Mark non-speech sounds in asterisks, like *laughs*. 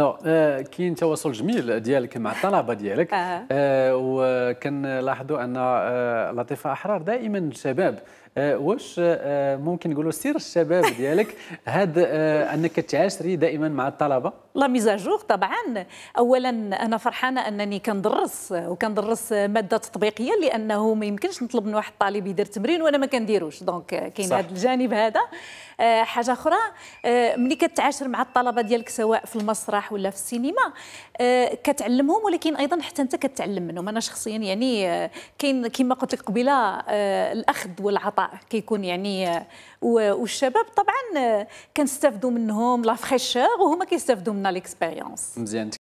نو آه، كاين تواصل جميل ديالك مع الطلبه ديالك آه. آه، وكنلاحظوا ان لطيفه احرار دائما الشباب واش ممكن نقولوا سر الشباب ديالك *laughs* هذا انك تعاشري دائما مع الطلبه لا ميزاجور طبعا اولا انا فرحانه انني كندرس وكندرس ماده تطبيقيه لانه ما يمكنش نطلب من واحد الطالب يدير تمرين وانا ما كنديروش دونك كاين هذا الجانب هذا آه، حاجه اخرى آه، ملي كتعاشر مع الطلبه ديالك سواء في المسرح ولا في السينما آه، كتعلمهم ولكن ايضا حتى انت كتعلم منهم انا شخصيا يعني كاين كما قلت لك قبيله الاخذ والعطاء كيكون يعني والشباب طبعا كنستافدوا منهم لا فريشور وهما كيستافدوا à l'expérience.